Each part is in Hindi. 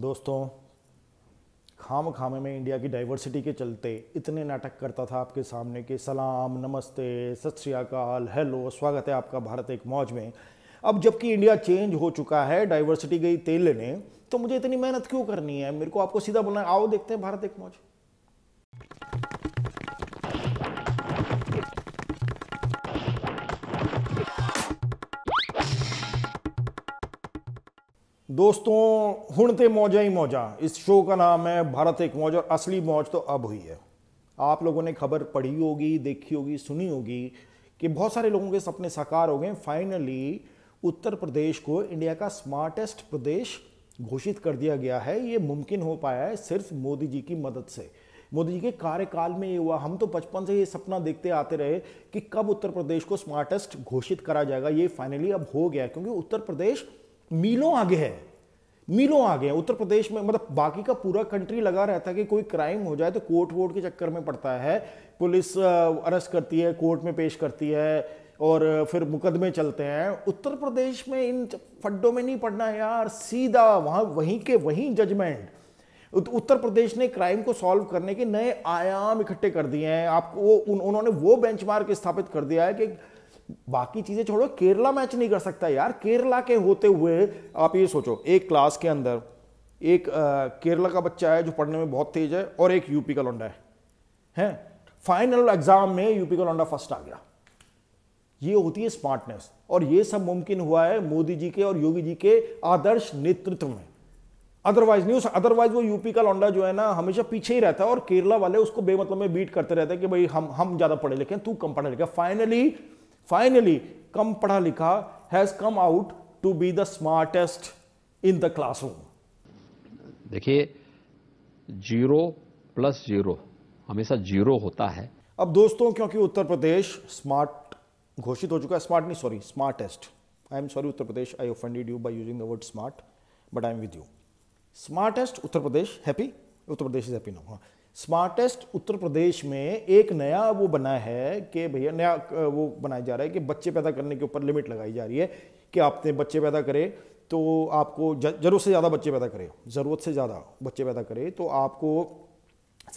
दोस्तों खाम खामे में इंडिया की डाइवर्सिटी के चलते इतने नाटक करता था आपके सामने के सलाम नमस्ते सत श्रीकाल हेलो स्वागत है आपका भारत एक मौज में अब जबकि इंडिया चेंज हो चुका है डाइवर्सिटी गई तेल लेने तो मुझे इतनी मेहनत क्यों करनी है मेरे को आपको सीधा बोलना आओ देखते हैं भारत एक मौज दोस्तों हूँ तो मौजा ही मौजा इस शो का नाम है भारत एक मौज और असली मौज तो अब हुई है आप लोगों ने खबर पढ़ी होगी देखी होगी सुनी होगी कि बहुत सारे लोगों के सपने साकार हो गए फाइनली उत्तर प्रदेश को इंडिया का स्मार्टेस्ट प्रदेश घोषित कर दिया गया है ये मुमकिन हो पाया है सिर्फ मोदी जी की मदद से मोदी जी के कार्यकाल में ये हुआ हम तो बचपन से ये सपना देखते आते रहे कि कब उत्तर प्रदेश को स्मार्टेस्ट घोषित करा जाएगा ये फाइनली अब हो गया क्योंकि उत्तर प्रदेश मीलों आगे है मीलों आगे है उत्तर प्रदेश में मतलब बाकी का पूरा कंट्री लगा रहता है कि कोई क्राइम हो जाए तो कोर्ट वोट के चक्कर में पड़ता है पुलिस अरेस्ट करती है कोर्ट में पेश करती है और फिर मुकदमे चलते हैं उत्तर प्रदेश में इन फड्डों में नहीं पड़ना यार सीधा वहाँ वहीं के वहीं जजमेंट उत्तर प्रदेश ने क्राइम को सॉल्व करने के नए आयाम इकट्ठे कर दिए हैं आपको उन, उन्होंने वो बेंचमार्क स्थापित कर दिया है कि बाकी चीजें छोड़ो केरला मैच नहीं कर सकता यार केरला के होते हुए आप ये सोचो एक क्लास के अंदर एक आ, केरला का बच्चा है जो पढ़ने में बहुत तेज है और एक यूपी का लौंडा है हैं फाइनल एग्जाम में यूपी का लौंडा फर्स्ट आ गया ये होती है स्मार्टनेस और ये सब मुमकिन हुआ है मोदी जी के और योगी जी के आदर्श नेतृत्व में अदरवाइज नहीं अदरवाइज वो यूपी का लौंडा जो है ना हमेशा पीछे ही रहता है और केरला वाले उसको बेमतलब में बीट करते रहते हैं कि भाई हम हम ज्यादा पढ़े लिखे तू कम पढ़े लिखे फाइनली फाइनली कम पढ़ा लिखा has come out to be the smartest in the classroom देखिए जीरो प्लस जीरो हमेशा जीरो होता है अब दोस्तों क्योंकि उत्तर प्रदेश स्मार्ट घोषित हो चुका है स्मार्ट नहीं sorry smartest I am sorry Uttar Pradesh I offended you by using the word smart but I am with you smartest Uttar Pradesh happy Uttar Pradesh is happy now smartest Uttar Pradesh में एक नया वो बना है कि भैया नया वो बनाया जा रहा है कि बच्चे पैदा करने के ऊपर लिमिट लगाई जा रही है कि आपने बच्चे पैदा करे तो आपको ज़रूरत से ज़्यादा बच्चे पैदा करें ज़रूरत से ज़्यादा बच्चे पैदा करें तो आपको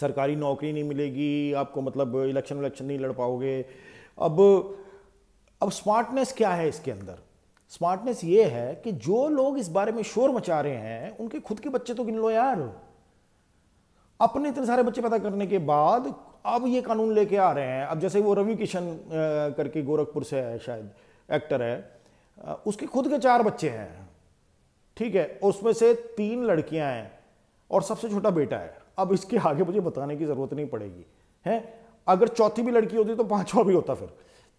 सरकारी नौकरी नहीं मिलेगी आपको मतलब इलेक्शन वलेक्शन नहीं लड़ पाओगे अब अब स्मार्टनेस क्या है इसके अंदर स्मार्टनेस ये है कि जो लोग इस बारे में शोर मचा रहे हैं उनके खुद के बच्चे तो गिन लो यार अपने इतने सारे बच्चे पैदा करने के बाद अब ये कानून लेके आ रहे हैं अब जैसे वो रवि किशन करके गोरखपुर से है शायद एक्टर है उसके खुद के चार बच्चे हैं ठीक है उसमें से तीन लड़कियां हैं और सबसे छोटा बेटा है अब इसके आगे मुझे बताने की ज़रूरत नहीं पड़ेगी हैं अगर चौथी भी लड़की होती तो पांचवा भी होता फिर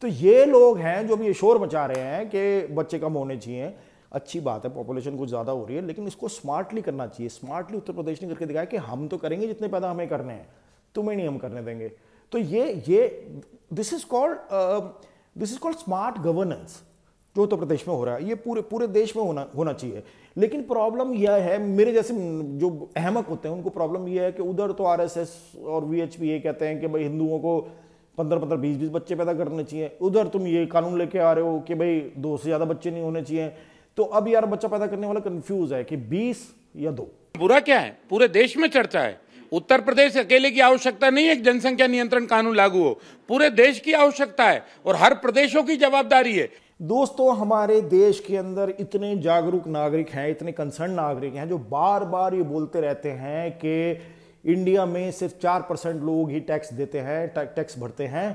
तो ये लोग हैं जो भी ये शोर मचा रहे हैं कि बच्चे कम होने चाहिए अच्छी बात है पॉपुलेशन कुछ ज़्यादा हो रही है लेकिन इसको स्मार्टली करना चाहिए स्मार्टली उत्तर प्रदेश ने करके दिखाया कि हम तो करेंगे जितने पैदा हमें करने हैं तुम्हें नहीं हम करने देंगे तो ये ये this is called this is called smart governance जो उत्तर प्रदेश में हो रहा है ये पूरे पूरे देश में होना होना चाहिए लेकिन प्रॉब्लम यह है मेरे जैसे जो अहमक होते हैं उनको प्रॉब्लम यह है कि उधर तो आर और वी ये कहते हैं कि भाई हिंदुओं को पंद्रह पंद्रह बीस बीस बच्चे पैदा करने चाहिए उधर तुम ये कानून लेके आ रहे हो कि भाई दो से ज़्यादा बच्चे नहीं होने चाहिए तो अब यार बच्चा पैदा करने वाला कंफ्यूज है कि बीस या दो बुरा क्या है पूरे देश में चर्चा है उत्तर प्रदेश अकेले की आवश्यकता नहीं है जनसंख्या नियंत्रण कानून लागू हो पूरे देश की आवश्यकता है और हर प्रदेशों की जवाबदारी है दोस्तों हमारे देश के अंदर इतने जागरूक नागरिक हैं इतने कंसर्न नागरिक हैं जो बार बार ये बोलते रहते हैं कि इंडिया में सिर्फ चार परसेंट लोग ही टैक्स देते हैं टैक्स भरते हैं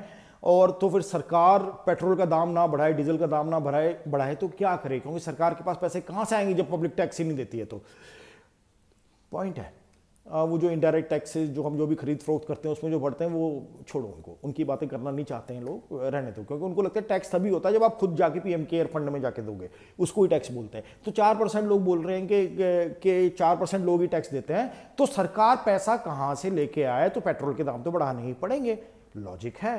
और तो फिर सरकार पेट्रोल का दाम ना बढ़ाए डीजल का दाम ना बढ़ाए बढ़ाए तो क्या करे क्योंकि सरकार के पास पैसे कहाँ से आएंगे जब पब्लिक टैक्स ही नहीं देती है तो पॉइंट है वो जो इनडायरेक्ट टैक्सेस जो हम जो भी खरीद फरोख्त करते हैं उसमें जो बढ़ते हैं वो छोड़ो उनको उनकी बातें करना नहीं चाहते हैं लोग रहने दो क्योंकि उनको लगता है टैक्स तभी होता है जब आप खुद जाके पीएम केयर फंड में जाके दोगे उसको ही टैक्स बोलते हैं तो चार परसेंट लोग बोल रहे हैं कि कि चार परसेंट लोग ही टैक्स देते हैं तो सरकार पैसा कहाँ से लेके आए तो पेट्रोल के दाम तो बढ़ाने ही पड़ेंगे लॉजिक है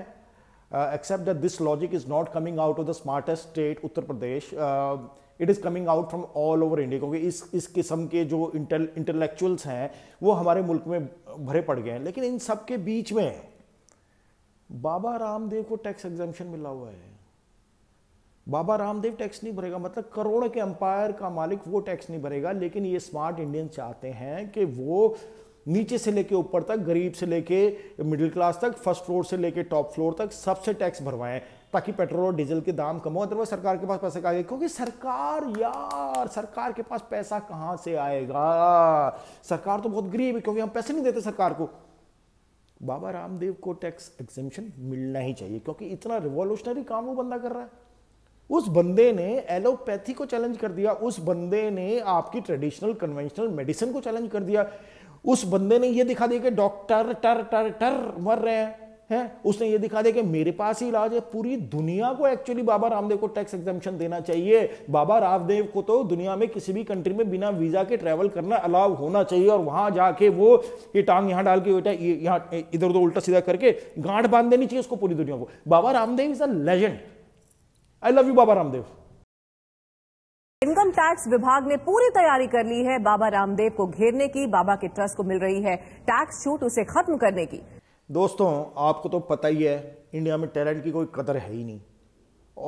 Uh, except that this logic is not coming out of the smartest state Uttar Pradesh. It is coming out from all over India क्योंकि इस इस किस्म के जो इंटेल इंटेलेक्चुअल्स हैं वो हमारे मुल्क में भरे पड़ गए हैं लेकिन इन सब के बीच में बाबा रामदेव को टैक्स एग्जामेशन मिला हुआ है बाबा रामदेव टैक्स नहीं भरेगा मतलब करोड़ के अंपायर का मालिक वो टैक्स नहीं भरेगा लेकिन ये स्मार्ट इंडियन चाहते हैं कि वो नीचे से लेके ऊपर तक गरीब से लेके मिडिल क्लास तक फर्स्ट फ्लोर से लेके टॉप फ्लोर तक सबसे टैक्स भरवाएं ताकि पेट्रोल और डीजल के दाम कम हो अदरवाइज सरकार के पास पैसा कहा क्योंकि सरकार यार सरकार के पास पैसा कहाँ से आएगा सरकार तो बहुत गरीब है क्योंकि हम पैसे नहीं देते सरकार को बाबा रामदेव को टैक्स एग्जेम्पन मिलना ही चाहिए क्योंकि इतना रिवोल्यूशनरी काम वो बंदा कर रहा है उस बंदे ने एलोपैथी को चैलेंज कर दिया उस बंदे ने आपकी ट्रेडिशनल कन्वेंशनल मेडिसिन को चैलेंज कर दिया उस बंदे ने ये दिखा दिया कि डॉक्टर टर टर टर मर रहे हैं है? उसने ये दिखा दिया कि मेरे पास ही इलाज है पूरी दुनिया को एक्चुअली बाबा रामदेव को टैक्स एग्जामेशन देना चाहिए बाबा रामदेव को तो दुनिया में किसी भी कंट्री में बिना वीजा के ट्रैवल करना अलाउ होना चाहिए और वहां जाके वो ये टांग यहां डाल के बेटा यहाँ इधर उधर उल्टा सीधा करके गांठ बांध देनी चाहिए उसको पूरी दुनिया को Baba Ramdev is a legend I love you Baba Ramdev income tax विभाग ने पूरी तैयारी कर ली है बाबा रामदेव को घेरने की बाबा के ट्रस्ट को मिल रही है टैक्स छूट उसे खत्म करने की दोस्तों आपको तो पता ही है इंडिया में टैलेंट की कोई कदर है ही नहीं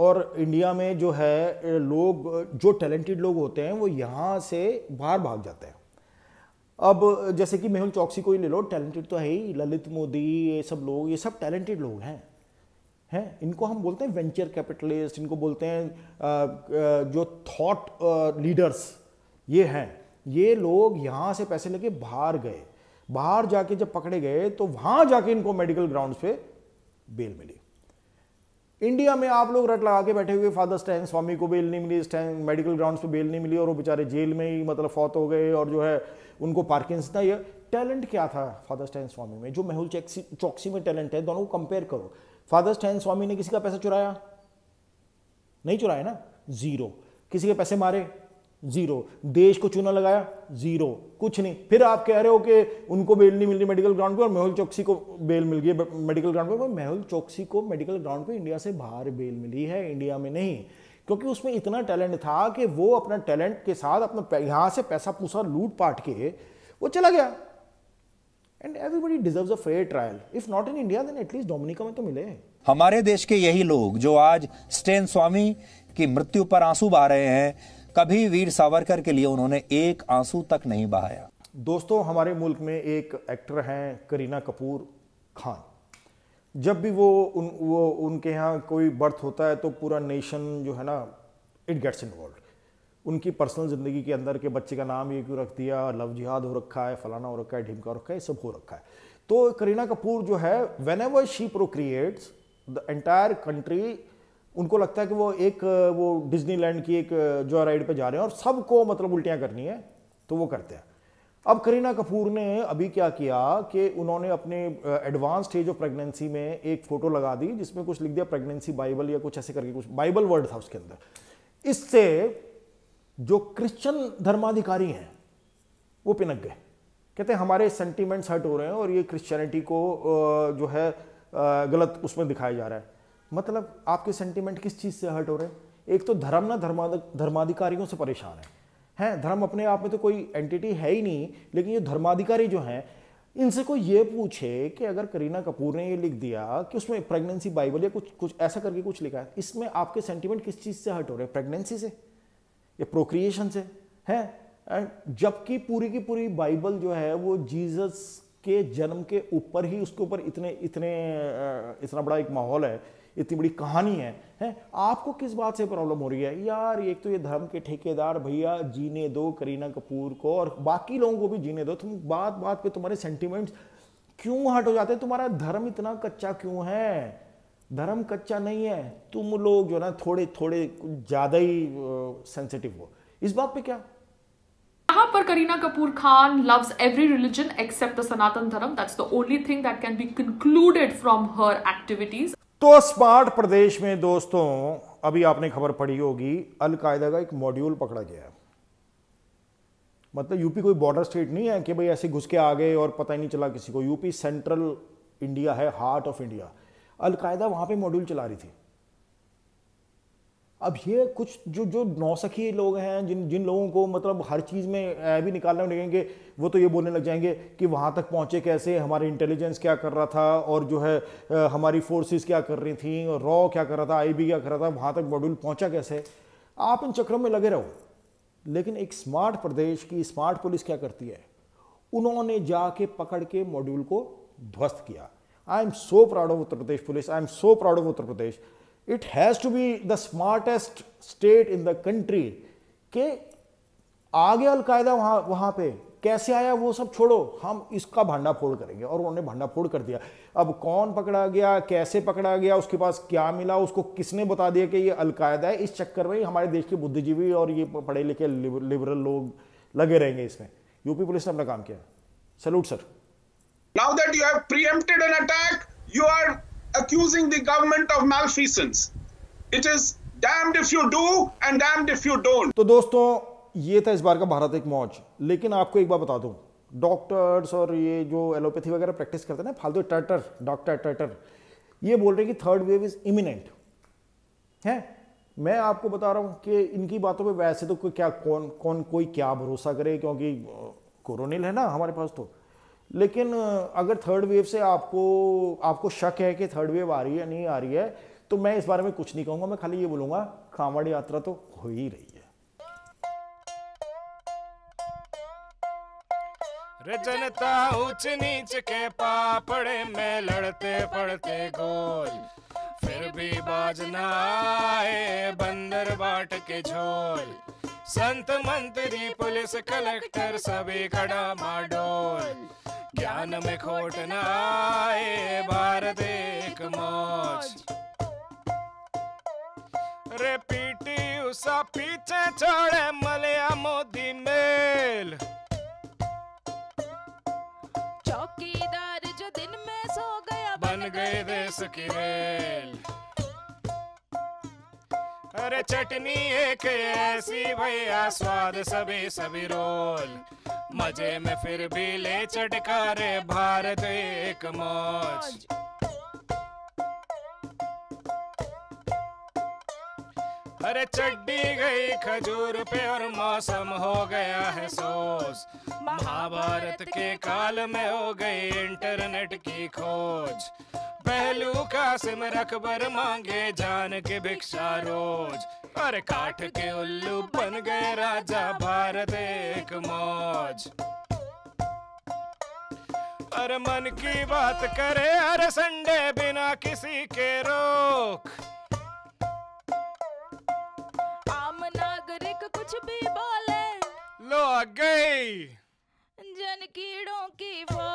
और इंडिया में जो है लोग जो टैलेंटेड लोग होते हैं वो यहाँ से बाहर भाग जाते हैं अब जैसे कि मेहुल चौकसी को ही ले लो टैलेंटेड तो है ही ललित मोदी ये सब लोग ये सब टैलेंटेड लोग हैं हैं इनको हम बोलते हैं वेंचर कैपिटलिस्ट इनको बोलते हैं जो थॉट लीडर्स ये हैं ये लोग यहाँ से पैसे लेके बाहर गए बाहर जाके जब पकड़े गए तो वहाँ जाके इनको मेडिकल ग्राउंड्स पे बेल मिली इंडिया में आप लोग रट लगा के बैठे हुए फादर स्टैन स्वामी को बेल नहीं मिली स्टैन मेडिकल ग्राउंड्स पे बेल नहीं मिली और वो बेचारे जेल में ही मतलब फौत हो गए और जो है उनको पार्किंस था यह टैलेंट क्या था फादर स्टैंड स्वामी में जो मेहुल चौकसी में टैलेंट है दोनों को कंपेयर करो फादर स्टैन स्वामी ने किसी का पैसा चुराया नहीं चुराया ना जीरो किसी के पैसे मारे जीरो देश को चूना लगाया जीरो कुछ नहीं फिर आप कह रहे हो कि उनको बेल नहीं मिल रही मेडिकल ग्राउंड पे और मेहुल चौकसी को बेल मिल गई मेडिकल ग्राउंड पे मेहुल चौकसी को मेडिकल ग्राउंड पे इंडिया से बाहर बेल मिली है इंडिया में नहीं क्योंकि उसमें इतना टैलेंट था कि वो अपना टैलेंट के साथ अपना यहाँ से पैसा पूसा लूट पाट के वो चला गया and everybody deserve a fair trial if not in India then at least Dominica में तो मिले हमारे देश के यही लोग जो आज स्टेन स्वामी की मृत्यु पर आंसू बहा रहे हैं कभी वीर सावरकर के लिए उन्होंने एक आंसू तक नहीं बहाया दोस्तों हमारे मुल्क में एक एक्टर हैं करीना कपूर खान जब भी वो उन वो उनके यहाँ कोई बर्थ होता है तो पूरा नेशन जो है ना इट गेट्स इन्वॉल्व उनकी पर्सनल ज़िंदगी के अंदर के बच्चे का नाम ये क्यों रख दिया लव जिहाद हो रखा है फलाना हो रखा है ढिमका हो रखा है ये सब हो रखा है तो करीना कपूर जो है whenever she procreates the entire country उनको लगता है कि वो एक वो डिज्नीलैंड की एक जो राइड पे जा रहे हैं और सबको मतलब उल्टियाँ करनी है तो वो करते हैं अब करीना कपूर ने अभी क्या किया कि उन्होंने अपने एडवांस स्टेज ऑफ प्रेगनेंसी में एक फ़ोटो लगा दी जिसमें कुछ लिख दिया प्रेगनेंसी बाइबल या कुछ ऐसे करके कुछ बाइबल वर्ड था उसके अंदर इससे जो क्रिश्चियन धर्माधिकारी हैं वो पिनक गए कहते हैं हमारे सेंटीमेंट्स हर्ट हो रहे हैं और ये क्रिश्चियनिटी को जो है गलत उसमें दिखाया जा रहा है मतलब आपके सेंटीमेंट किस चीज़ से हर्ट हो रहे हैं एक तो धर्म ना धर्मा धर्माधिकारियों से परेशान है हैं धर्म अपने आप में तो कोई एंटिटी है ही नहीं लेकिन ये धर्माधिकारी जो हैं इनसे कोई ये पूछे कि अगर करीना कपूर ने ये लिख दिया कि उसमें प्रेगनेंसी बाइबल या कुछ कुछ ऐसा करके कुछ लिखा है इसमें आपके सेंटीमेंट किस चीज़ से हर्ट हो रहे हैं प्रेगनेंसी से ये प्रोक्रिएशन से है एंड जबकि पूरी की पूरी बाइबल जो है वो जीसस के जन्म के ऊपर ही उसके ऊपर इतने इतने इतना बड़ा एक माहौल है इतनी बड़ी कहानी है है आपको किस बात से प्रॉब्लम हो रही है यार एक तो ये धर्म के ठेकेदार भैया जीने दो करीना कपूर को और बाकी लोगों को भी जीने दो तुम बात बात पे तुम्हारे सेंटिमेंट्स क्यों हट हो जाते हैं तुम्हारा धर्म इतना कच्चा क्यों है धर्म कच्चा नहीं है तुम लोग जो ना थोड़े थोड़े ज़्यादा ही सेंसिटिव हो इस बात पे क्या यहाँ पर Kareena Kapoor Khan loves every religion except the Sanatan Dharma that's the only thing that can be concluded from her activities तो स्मार्ट प्रदेश में दोस्तों अभी आपने खबर पढ़ी होगी अलकायदा का एक मॉड्यूल पकड़ा गया मतलब यूपी कोई बॉर्डर स्टेट नहीं है कि भाई ऐसे घुस के आ गए और पता ही नहीं चला किसी को यूपी सेंट्रल इंडिया है हार्ट ऑफ इंडिया अलकायदा वहां पे मॉड्यूल चला रही थी अब ये कुछ जो जो नौसखी लोग हैं जिन जिन लोगों को मतलब हर चीज़ में भी निकालना लगेंगे वो तो ये बोलने लग जाएंगे कि वहां तक पहुंचे कैसे हमारी इंटेलिजेंस क्या कर रहा था और जो है हमारी फोर्सेस क्या कर रही थी रॉ क्या कर रहा था आई क्या कर रहा था वहां तक मॉड्यूल पहुंचा कैसे आप इन चक्रों में लगे रहो लेकिन एक स्मार्ट प्रदेश की स्मार्ट पुलिस क्या करती है उन्होंने जाके पकड़ के मॉड्यूल को ध्वस्त किया I am so proud of Uttar Pradesh police I am so proud of Uttar Pradesh it has to be the smartest state in the country के आ गया अलकायदा वहाँ वहाँ पे कैसे आया वो सब छोड़ो हम इसका फोड़ करेंगे और उन्होंने फोड़ कर दिया अब कौन पकड़ा गया कैसे पकड़ा गया उसके पास क्या मिला उसको किसने बता दिया कि ये अलकायदा है इस चक्कर में हमारे देश के बुद्धिजीवी और ये पढ़े लिखे लिबरल लोग लगे रहेंगे इसमें यूपी पुलिस ने अपना काम किया salute sir Now that you have preempted an attack, you are accusing the government of malfeasance. It is damned if you do and damned if you don't. to dosto ye tha is bar ka bharat ek mauj lekin aapko ek बार bata do डॉक्टर्स और ये जो एलोपैथी वगैरह प्रैक्टिस करते हैं ना फालतू टर्टर डॉक्टर टर्टर ये बोल रहे हैं कि थर्ड वेव इज इमिनेंट है मैं आपको बता रहा हूँ कि इनकी बातों पे वैसे तो कोई क्या कौन कौन कोई क्या भरोसा करे क्योंकि कोरोनिल है ना हमारे पास तो लेकिन अगर थर्ड वेव से आपको आपको शक है कि थर्ड वेव आ रही है नहीं आ रही है तो मैं इस बारे में कुछ नहीं कहूंगा मैं खाली ये बोलूंगा कांवड़ यात्रा तो हो ही रही है रे जनता नीच के पापड़े में लड़ते पड़ते गोल फिर भी बाजना आए बंदर बाट के झोल संत मंत्री पुलिस कलेक्टर सभी खड़ा माडोल ज्ञान में खोट न आए भारत एक मौज रे पीटी उषा पीछे छोड़े मलया मोदी मेल चौकीदार जो दिन में सो गया बन गए देश की रेल अरे चटनी एक ऐसी भैया स्वाद सभी सभी रोल मजे में फिर भी ले चटकारे भारत एक मौज अरे चढ़ी गई खजूर पे और मौसम हो गया है सोस महाभारत के काल में हो गई इंटरनेट की खोज पहलू का सिमर अकबर मांगे जान के भिक्षा रोज पर काट के उल्लू बन गए राजा भारत एक मौज अरे मन की बात करे अरे संडे बिना किसी के रोक आम नागरिक कुछ भी बोले लो आ गई जन कीड़ों की वो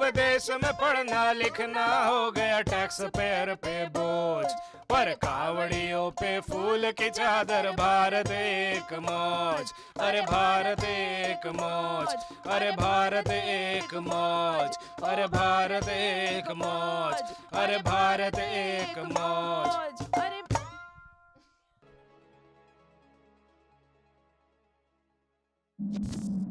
अब देश में पढ़ना लिखना हो गया टैक्स पेयर पे बोझ पर कावड़ियों पे फूल की चादर भारत एक मौज अरे भारत एक मौज अरे भारत एक मौज अरे भारत एक मौज अरे भारत एक मौज अरे